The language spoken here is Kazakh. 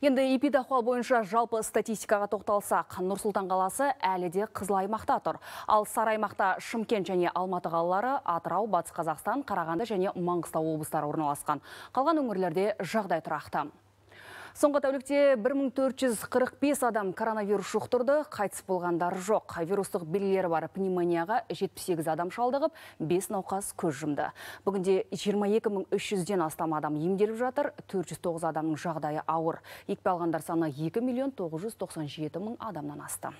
Енді эпидахуал бойынша жалпы статистикаға тоқталсақ, Нұрсұлтан қаласы әлі де қызыл аймақта тұр. Ал сары аймақта Шымкент және Алматы қалалары, Атырау, Батыс Қазақстан, Қарағанды және Маңғыстау облыстары орналасқан. Қалған өңірлерде жағдай тұрақты. Сонғы тәулікте 1445 адам коронавирус жұқтырды, қайтыс болғандар жоқ. Вирустық белгілері бар пневмонияға 78 адам шалдығып, 5 науқас көз жұмды. Бүгінде 22300-ден астам адам емделіп жатыр, 409 адамның жағдайы ауыр. Екпе алғандар саны 2 миллион 997 адамнан асты.